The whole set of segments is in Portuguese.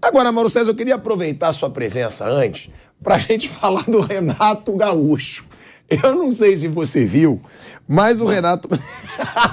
Agora, Mauro César, eu queria aproveitar a sua presença antes para a gente falar do Renato Gaúcho. Eu não sei se você viu, mas o Renato.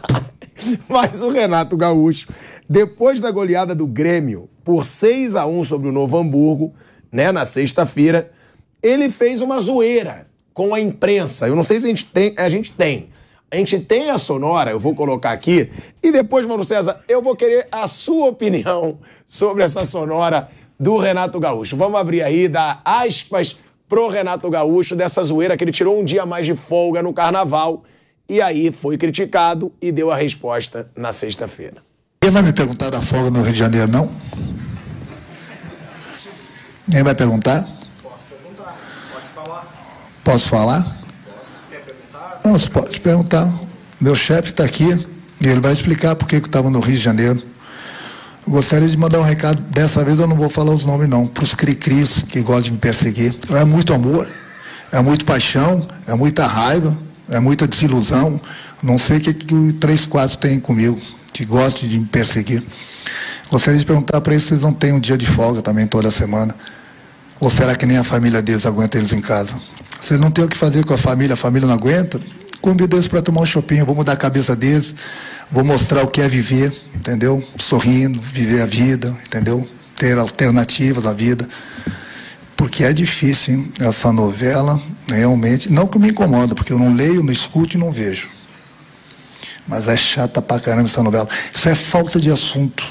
mas o Renato Gaúcho, depois da goleada do Grêmio por 6 a 1 sobre o Novo Hamburgo, né, na sexta-feira, ele fez uma zoeira com a imprensa. Eu não sei se a gente tem, a gente tem a gente tem a sonora, eu vou colocar aqui. E depois, Mano César, eu vou querer a sua opinião sobre essa sonora do Renato Gaúcho. Vamos abrir aí, dar aspas pro Renato Gaúcho dessa zoeira que ele tirou um dia mais de folga no carnaval. E aí foi criticado e deu a resposta na sexta-feira. Ninguém vai me perguntar da folga no Rio de Janeiro, não? Ninguém vai perguntar? Posso perguntar, pode falar. Posso falar? Não, você pode perguntar. Meu chefe está aqui e ele vai explicar por que eu estava no Rio de Janeiro. gostaria de mandar um recado. Dessa vez eu não vou falar os nomes, não. Para os cri-cris que gostam de me perseguir. É muito amor, é muito paixão, é muita raiva, é muita desilusão. Não sei o que, que o 3-4 tem comigo, que gostam de me perseguir. Gostaria de perguntar para eles se eles não têm um dia de folga também toda semana. Ou será que nem a família deles aguenta eles em casa? Vocês não têm o que fazer com a família, a família não aguenta. Convido eles para tomar um chopinho, vou mudar a cabeça deles, vou mostrar o que é viver, entendeu? Sorrindo, viver a vida, entendeu? Ter alternativas à vida. Porque é difícil, hein? Essa novela, realmente, não que me incomoda, porque eu não leio, não escuto e não vejo. Mas é chata pra caramba essa novela. Isso é falta de assunto.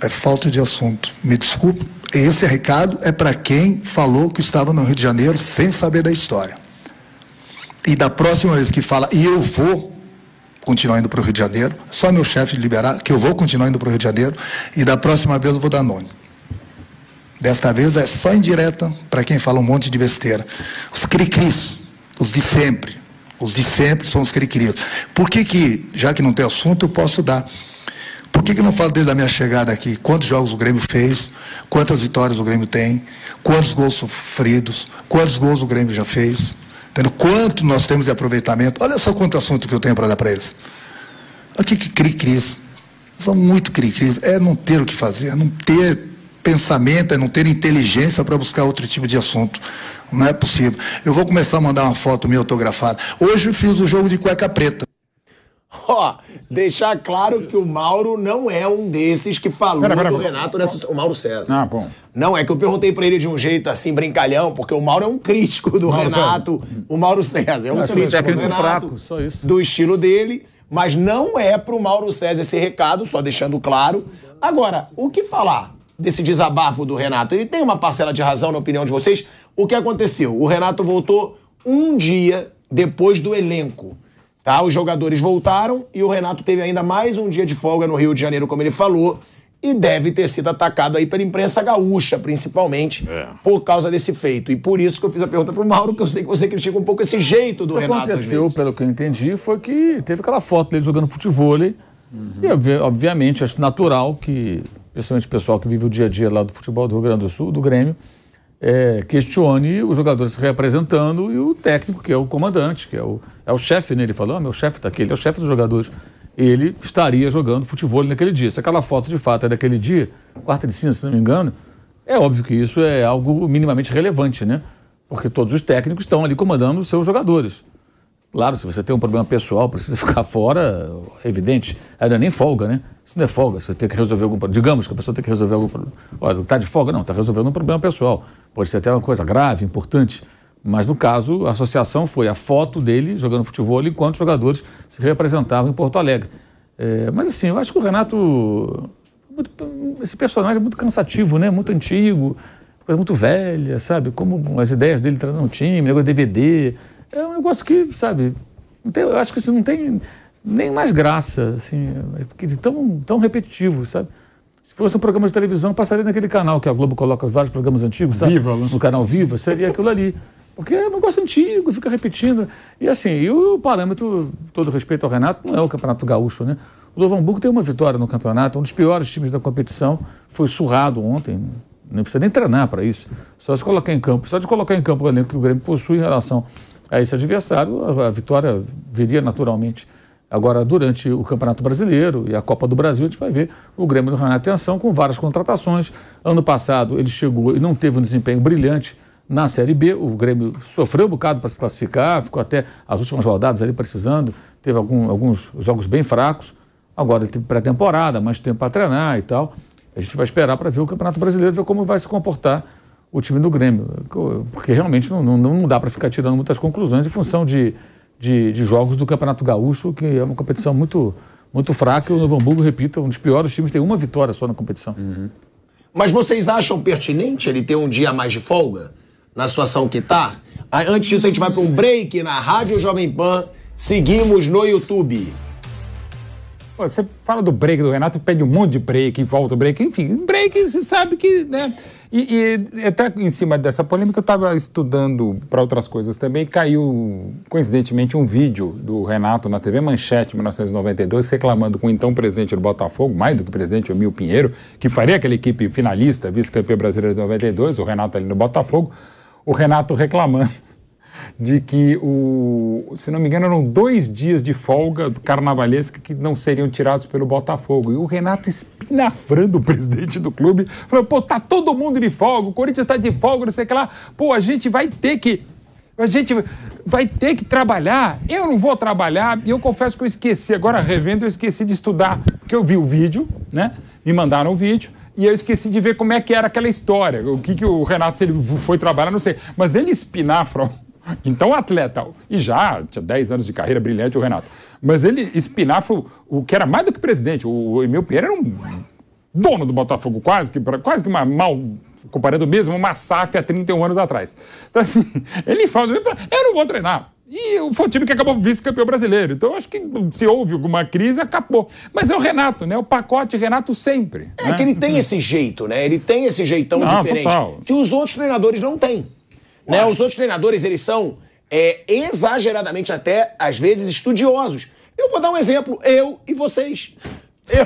É falta de assunto. Me desculpe. Esse recado é para quem falou que estava no Rio de Janeiro sem saber da história. E da próxima vez que fala, e eu vou continuar indo para o Rio de Janeiro, só meu chefe liberar, que eu vou continuar indo para o Rio de Janeiro, e da próxima vez eu vou dar nome. Desta vez é só indireta para quem fala um monte de besteira. Os cri-cris, os de sempre. Os de sempre são os cri-cris. Por que que, já que não tem assunto, eu posso dar? Por que, que eu não falo desde a minha chegada aqui? Quantos jogos o Grêmio fez? Quantas vitórias o Grêmio tem? Quantos gols sofridos? Quantos gols o Grêmio já fez? Entendeu? Quanto nós temos de aproveitamento? Olha só quanto assunto que eu tenho para dar para eles. Olha que cri-cris. São muito cri-cris. É não ter o que fazer, é não ter pensamento, é não ter inteligência para buscar outro tipo de assunto. Não é possível. Eu vou começar a mandar uma foto minha autografada. Hoje eu fiz o jogo de cueca preta. Ó. Oh deixar claro que o Mauro não é um desses que falou pera, pera, do pera, Renato nessa. O Mauro César. Ah, bom. Não, é que eu perguntei para ele de um jeito assim, brincalhão, porque o Mauro é um crítico do Mauro Renato. César. O Mauro César é um Acho é crítico, é do Renato, fraco, só isso. do estilo dele. Mas não é pro Mauro César esse recado, só deixando claro. Agora, o que falar desse desabafo do Renato? Ele tem uma parcela de razão na opinião de vocês. O que aconteceu? O Renato voltou um dia depois do elenco. Tá? Os jogadores voltaram e o Renato teve ainda mais um dia de folga no Rio de Janeiro, como ele falou, e deve ter sido atacado aí pela imprensa gaúcha, principalmente, é. por causa desse feito. E por isso que eu fiz a pergunta para o Mauro, que eu sei que você critica um pouco esse jeito do o que Renato. O que aconteceu, pelo que eu entendi, foi que teve aquela foto dele jogando futebol. Uhum. E, obviamente, acho natural que, principalmente o pessoal que vive o dia a dia lá do futebol do Rio Grande do Sul, do Grêmio, é, questione os jogadores representando e o técnico, que é o comandante, que é o, é o chefe, né? Ele falou, ah, meu chefe está aqui, ele é o chefe dos jogadores. Ele estaria jogando futebol naquele dia. Se aquela foto de fato é daquele dia, quarta de cinza, se não me engano, é óbvio que isso é algo minimamente relevante, né? Porque todos os técnicos estão ali comandando os seus jogadores. Claro, se você tem um problema pessoal, precisa ficar fora, é evidente. Aí não é nem folga, né? Isso não é folga, você tem que resolver algum problema. Digamos que a pessoa tem que resolver algum problema. Olha, está de folga? Não, está resolvendo um problema pessoal. Pode ser até uma coisa grave, importante. Mas no caso, a associação foi a foto dele jogando futebol enquanto os jogadores se representavam em Porto Alegre. É, mas assim, eu acho que o Renato. Muito, esse personagem é muito cansativo, né? Muito antigo, coisa muito velha, sabe? Como as ideias dele treinando um time, negócio de DVD é um negócio que, sabe, tem, eu acho que isso não tem nem mais graça, assim, é porque é tão, tão repetitivo, sabe? Se fosse um programa de televisão, passaria naquele canal que a Globo coloca vários programas antigos, sabe? Viva, né? No canal Viva, seria aquilo ali. Porque é um negócio antigo, fica repetindo. E assim, e o parâmetro, todo respeito ao Renato, não é o Campeonato Gaúcho, né? O Lovamburgo tem uma vitória no campeonato, um dos piores times da competição, foi surrado ontem, não precisa nem treinar para isso. Só se colocar em campo, só de colocar em campo o elenco que o Grêmio possui em relação a é, esse adversário, a vitória viria naturalmente. Agora, durante o Campeonato Brasileiro e a Copa do Brasil, a gente vai ver o Grêmio ganhar atenção com várias contratações. Ano passado, ele chegou e não teve um desempenho brilhante na Série B. O Grêmio sofreu um bocado para se classificar, ficou até as últimas rodadas ali precisando, teve algum, alguns jogos bem fracos. Agora, ele teve pré-temporada, mais tempo para treinar e tal. A gente vai esperar para ver o Campeonato Brasileiro, ver como vai se comportar o time do Grêmio, porque realmente não, não, não dá para ficar tirando muitas conclusões em função de, de, de, jogos do Campeonato Gaúcho, que é uma competição muito, muito fraca. E o Novo Hamburgo, repito, é um dos piores times, tem uma vitória só na competição. Uhum. Mas vocês acham pertinente ele ter um dia mais de folga na situação que está? Antes disso, a gente vai para um break na Rádio Jovem Pan. Seguimos no YouTube. Você fala do break do Renato, pede um monte de break, volta o break, enfim, break você sabe que. Né? E, e até em cima dessa polêmica, eu estava estudando para outras coisas também, caiu, coincidentemente, um vídeo do Renato na TV Manchete, 1992, reclamando com o então presidente do Botafogo, mais do que presidente, o Mil Pinheiro, que faria aquela equipe finalista, vice-campeão brasileiro de 92, o Renato ali no Botafogo, o Renato reclamando de que, o, se não me engano, eram dois dias de folga carnavalesca que não seriam tirados pelo Botafogo. E o Renato espinafrando o presidente do clube, falou: pô, tá todo mundo de folga, o Corinthians tá de folga, não sei o que lá. Pô, a gente vai ter que. A gente vai ter que trabalhar. Eu não vou trabalhar. E eu confesso que eu esqueci. Agora, revendo, eu esqueci de estudar. Porque eu vi o vídeo, né? Me mandaram o vídeo e eu esqueci de ver como é que era aquela história, o que, que o Renato se ele foi trabalhar, não sei. Mas ele espinafra então, atleta, e já tinha 10 anos de carreira brilhante o Renato. Mas ele, espinafra o que era mais do que presidente, o Emil Pinheiro era um dono do Botafogo, quase que, quase que uma mal. Comparando mesmo uma SAF há 31 anos atrás. Então, assim, ele fala, ele fala eu não vou treinar. E foi o time que acabou vice-campeão brasileiro. Então, acho que se houve alguma crise, acabou. Mas é o Renato, né? O pacote Renato sempre. É né? que ele tem uhum. esse jeito, né? Ele tem esse jeitão não, diferente total. que os outros treinadores não têm. Né? Os outros treinadores, eles são é, exageradamente até, às vezes, estudiosos. Eu vou dar um exemplo, eu e vocês. Eu,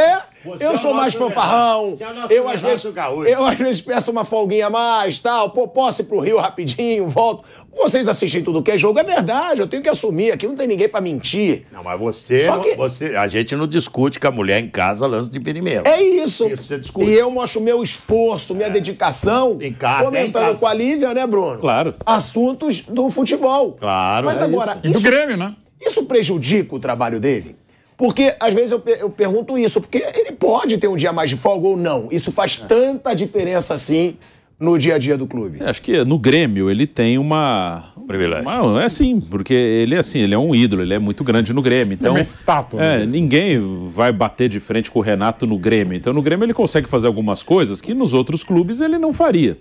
é, eu é sou mais fanfarrão. É eu, às vezes, eu às vezes peço uma folguinha a mais, tal. Pô, posso ir pro Rio rapidinho, volto. Vocês assistem tudo que é jogo, é verdade, eu tenho que assumir, aqui não tem ninguém para mentir. Não, mas você, que... você. A gente não discute que a mulher em casa lança de impedimento. É isso. Isso você discute. E eu mostro meu esforço, minha é. dedicação. Em casa, comentando em casa. com a Lívia, né, Bruno? Claro. Assuntos do futebol. Claro. Mas é agora. Isso. E do Grêmio, né? Isso prejudica o trabalho dele? Porque às vezes eu, eu pergunto isso, porque ele pode ter um dia mais de folga ou não. Isso faz tanta diferença assim no dia a dia do clube? É, acho que no Grêmio ele tem uma. Um privilégio. Uma, é sim, porque ele é assim, ele é um ídolo, ele é muito grande no Grêmio. Então, é, estátua, é, né? ninguém vai bater de frente com o Renato no Grêmio. Então no Grêmio ele consegue fazer algumas coisas que nos outros clubes ele não faria.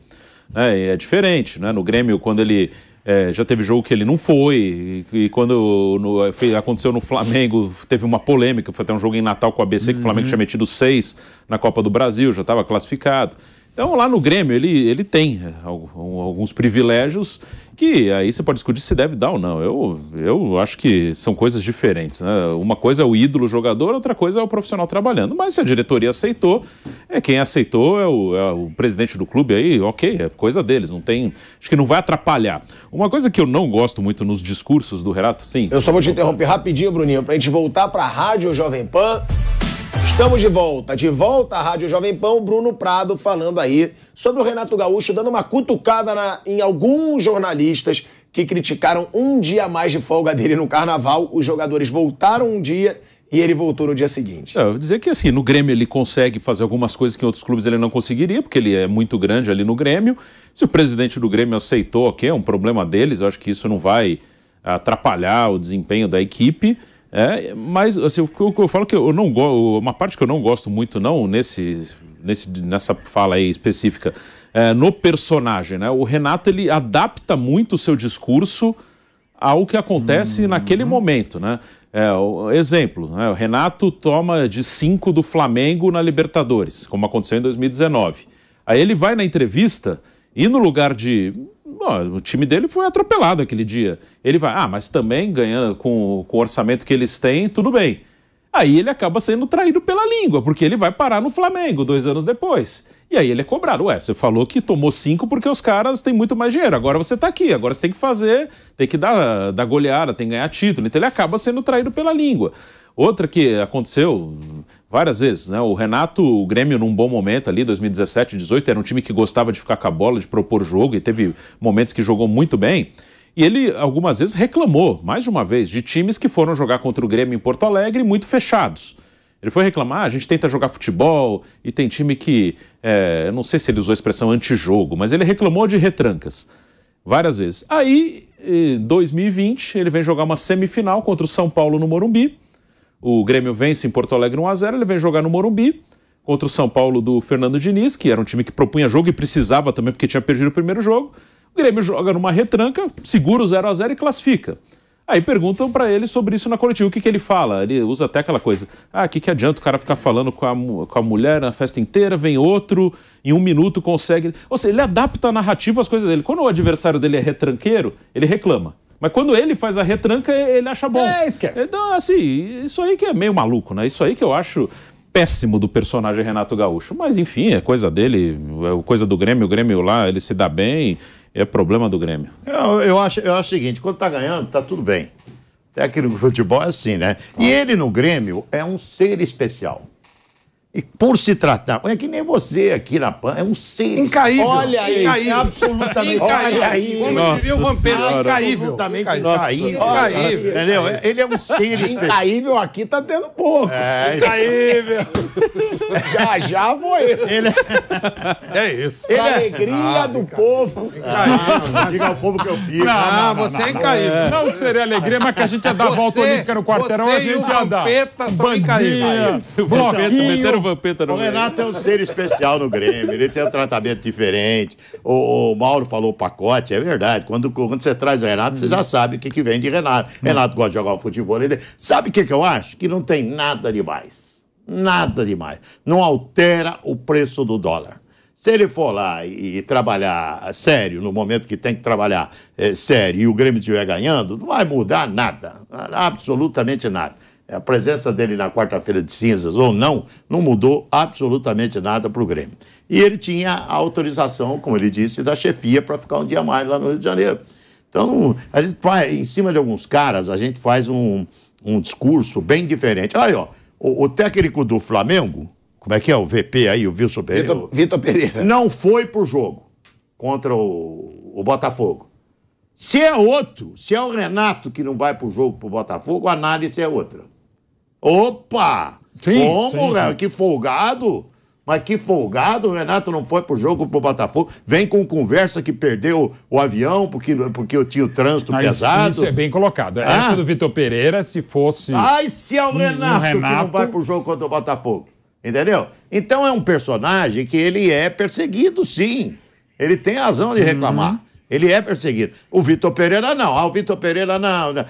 É, é diferente, né? No Grêmio, quando ele é, já teve jogo que ele não foi, e, e quando no, foi, aconteceu no Flamengo, teve uma polêmica, foi até um jogo em Natal com o ABC, uhum. que o Flamengo uhum. tinha metido seis na Copa do Brasil, já estava classificado. Então, lá no Grêmio, ele, ele tem é, alguns privilégios que aí você pode discutir se deve dar ou não. Eu, eu acho que são coisas diferentes. Né? Uma coisa é o ídolo jogador, outra coisa é o profissional trabalhando. Mas se a diretoria aceitou, é quem aceitou é o, é o presidente do clube aí, ok, é coisa deles, não tem. Acho que não vai atrapalhar. Uma coisa que eu não gosto muito nos discursos do Renato, sim. Eu só vou te interromper rapidinho, Bruninho, para a gente voltar para a Rádio Jovem Pan. Estamos de volta, de volta à Rádio Jovem Pão, Bruno Prado falando aí sobre o Renato Gaúcho, dando uma cutucada na, em alguns jornalistas que criticaram um dia mais de folga dele no carnaval. Os jogadores voltaram um dia e ele voltou no dia seguinte. É, eu vou dizer que assim, no Grêmio ele consegue fazer algumas coisas que em outros clubes ele não conseguiria, porque ele é muito grande ali no Grêmio. Se o presidente do Grêmio aceitou, ok, é um problema deles, eu acho que isso não vai atrapalhar o desempenho da equipe. É, mas assim, o que eu falo que eu não gosto, uma parte que eu não gosto muito não nesse, nesse nessa fala aí específica, é, no personagem, né? O Renato ele adapta muito o seu discurso ao que acontece uhum. naquele momento, né? É, o, exemplo, né? o Renato toma de 5 do Flamengo na Libertadores, como aconteceu em 2019. Aí ele vai na entrevista e no lugar de bom, o time dele foi atropelado aquele dia. Ele vai, ah, mas também ganhando com, com o orçamento que eles têm, tudo bem. Aí ele acaba sendo traído pela língua, porque ele vai parar no Flamengo dois anos depois. E aí ele é cobrado. Ué, você falou que tomou cinco porque os caras têm muito mais dinheiro. Agora você tá aqui, agora você tem que fazer, tem que dar, dar goleada, tem que ganhar título. Então ele acaba sendo traído pela língua. Outra que aconteceu várias vezes, né? O Renato, o Grêmio num bom momento ali, 2017, 18, era um time que gostava de ficar com a bola, de propor jogo e teve momentos que jogou muito bem. E ele algumas vezes reclamou, mais de uma vez, de times que foram jogar contra o Grêmio em Porto Alegre muito fechados. Ele foi reclamar, ah, a gente tenta jogar futebol e tem time que, é, eu não sei se ele usou a expressão antijogo, mas ele reclamou de retrancas várias vezes. Aí, em 2020, ele vem jogar uma semifinal contra o São Paulo no Morumbi o Grêmio vence em Porto Alegre 1 a 0, ele vem jogar no Morumbi contra o São Paulo do Fernando Diniz, que era um time que propunha jogo e precisava também porque tinha perdido o primeiro jogo. O Grêmio joga numa retranca, segura o 0 a 0 e classifica. Aí perguntam para ele sobre isso na coletiva. O que, que ele fala? Ele usa até aquela coisa. Ah, o que, que adianta o cara ficar falando com a, com a mulher na festa inteira, vem outro, em um minuto consegue. Ou seja, ele adapta a narrativa às coisas dele. Quando o adversário dele é retranqueiro, ele reclama. Mas quando ele faz a retranca, ele acha bom. É, esquece. Então, assim, isso aí que é meio maluco, né? Isso aí que eu acho péssimo do personagem Renato Gaúcho. Mas, enfim, é coisa dele, é coisa do Grêmio. O Grêmio lá, ele se dá bem, é problema do Grêmio. Eu, eu acho, eu acho o seguinte: quando tá ganhando, tá tudo bem. Técnico de futebol é assim, né? E ele no Grêmio é um ser especial. E por se tratar, é que nem você aqui na PAN, é um ser. Incaível. Olha aí, incaível. É absolutamente incaível. Olha aí. Como diria o Vampeta, incaível. Absolutamente incaível. incaível. Entendeu? Ele é um ser. Incaível aqui tá tendo pouco. É, incaível. já, já vou eu. Ele é... é isso. Ele é... alegria ah, do povo. Incaível. Ah, diga ao povo que eu vivo. Não, não, não, você é incaível. É. Não seria alegria, mas que a gente ia dar a volta olímpica no quarteirão, a gente ia dar. Vampeta são incaível. Bloquinho o Vampeta não O Renato é um ser especial no Grêmio, ele tem um tratamento diferente. O, o Mauro falou pacote, é verdade. Quando, quando você traz o Renato, você já sabe o que, que vem de Renato. Hum. Renato gosta de jogar futebol. Ele... Sabe o que, que eu acho? Que não tem nada demais. Nada demais. Não altera o preço do dólar. Se ele for lá e, trabalhar sério, no momento que tem que trabalhar é, sério, e o Grêmio estiver ganhando, não vai mudar nada, absolutamente nada. É, a presença dele na quarta-feira de cinzas ou não, não mudou absolutamente nada para o Grêmio. E ele tinha a autorização, como ele disse, da chefia para ficar um dia mais lá no Rio de Janeiro. Então, a gente, em cima de alguns caras, a gente faz um, um discurso bem diferente. Aí, ó, o, o, técnico do Flamengo, como é que é o VP aí, o Wilson Pereira? Vitor, Vitor Pereira. Não foi para o jogo contra o, o Botafogo. Se é outro, se é o Renato que não vai para o jogo para o Botafogo, a análise é outra. Opa! Sim, Como, velho? Que folgado! Mas que folgado, o Renato não foi pro jogo pro Botafogo. Vem com conversa que perdeu o avião porque, porque tinha o trânsito pesado. Isso, é bem colocado. Ah. Essa do Vitor Pereira, se fosse. Ai, se é o um, Renato, um Renato que não vai pro jogo contra o Botafogo. Entendeu? Então é um personagem que ele é perseguido, sim. Ele tem razão de uhum. reclamar. Uhum. Ele é perseguido. O Vitor Pereira não. Ah, o Vitor Pereira não.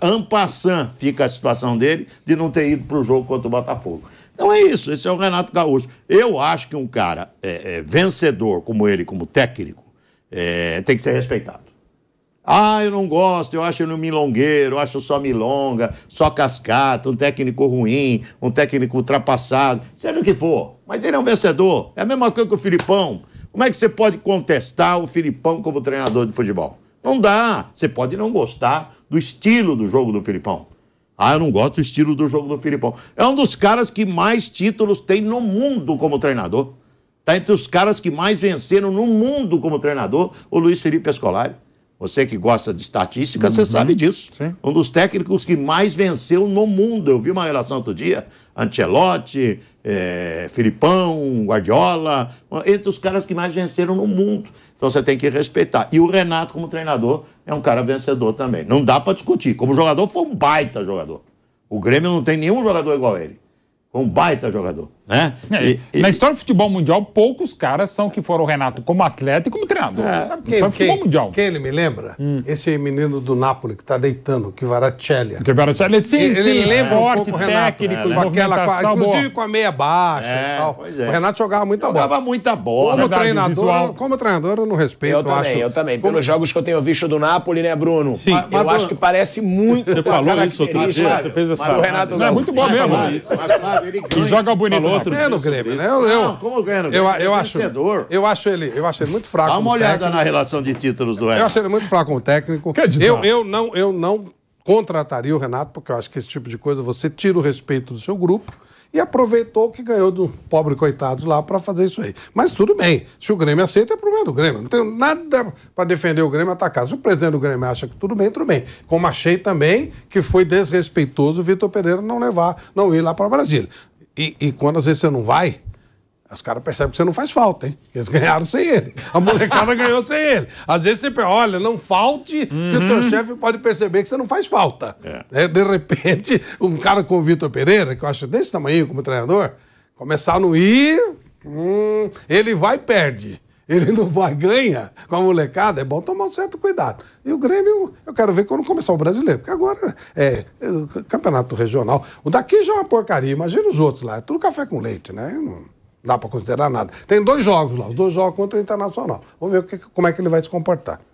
Ampassan fica a situação dele de não ter ido para o jogo contra o Botafogo. Então é isso, esse é o Renato Gaúcho. Eu acho que um cara é, é, vencedor como ele, como técnico, é, tem que ser respeitado. Ah, eu não gosto, eu acho ele um milongueiro, eu acho só milonga, só cascata, um técnico ruim, um técnico ultrapassado, seja o que for. Mas ele é um vencedor. É a mesma coisa que o Filipão. Como é que você pode contestar o Filipão como treinador de futebol? Não dá. Você pode não gostar do estilo do jogo do Filipão. Ah, eu não gosto do estilo do jogo do Filipão. É um dos caras que mais títulos tem no mundo como treinador. Está entre os caras que mais venceram no mundo como treinador, o Luiz Felipe Escolari. Você que gosta de estatística, uhum. você sabe disso. Sim. Um dos técnicos que mais venceu no mundo. Eu vi uma relação outro dia, Ancelotti, é, Filipão, Guardiola, entre os caras que mais venceram no mundo. Então você tem que respeitar. E o Renato, como treinador, é um cara vencedor também. Não dá para discutir. Como jogador, foi um baita jogador. O Grêmio não tem nenhum jogador igual a ele um baita jogador. Né? É, e, e... Na história do futebol mundial, poucos caras são que foram o Renato como atleta e como treinador. É, Sabe quem, quem, futebol mundial. Quem ele me lembra? Hum. Esse menino do Napoli que está deitando, que Kvaratskhelia. Kvaratskhelia, sim, ele, sim. Ele lembra é, um forte, pouco técnico, Renato, é, com aquela, Inclusive boa. com a meia baixa é, e tal. É. O Renato jogava muita jogava bola. Jogava muita bola. Como, Verdade, treinador, como treinador, eu não respeito. Eu, eu também, acho... eu também. Como... Pelos jogos que eu tenho visto do Napoli, né, Bruno? Sim. Eu acho que parece muito... Você falou isso outro dia, você fez essa... O Renato não. É muito bom mesmo ganha. E joga bonito Falou outro ganha no Grêmio, né? Eu, eu, não, como ganha no Grêmio? Eu, eu, é acho, eu, acho ele, eu acho ele muito fraco. Dá uma olhada na relação de títulos do Renato. Eu acho ele muito fraco como técnico. Eu, eu, não, eu não contrataria o Renato, porque eu acho que esse tipo de coisa você tira o respeito do seu grupo e aproveitou que ganhou do pobre coitado lá para fazer isso aí. Mas tudo bem, se o Grêmio aceita, é problema do Grêmio. Não tenho nada para defender o Grêmio atacar. Se o presidente do Grêmio acha que tudo bem, tudo bem. Como achei também que foi desrespeitoso o Vitor Pereira não levar, não ir lá para Brasília. E, e quando às vezes você não vai, os caras percebem que você não faz falta, hein? Porque eles ganharam sem ele. A molecada ganhou sem ele. Às vezes você pensa, olha, não falte, uhum. que o teu uhum. chefe pode perceber que você não faz falta. É. Né? de repente, um cara como o Vitor Pereira, que eu acho desse tamanho como treinador, começar a não ir, hum, ele vai e perde. Ele não vai, ganha com a molecada, é bom tomar um certo cuidado. E o Grêmio, eu quero ver quando começar o brasileiro, porque agora é, é campeonato regional. O daqui já é uma porcaria, imagina os outros lá, é tudo café com leite, né? Eu não dá para considerar nada. Tem dois jogos lá, os dois jogos contra o Internacional. Vamos ver como é que ele vai se comportar.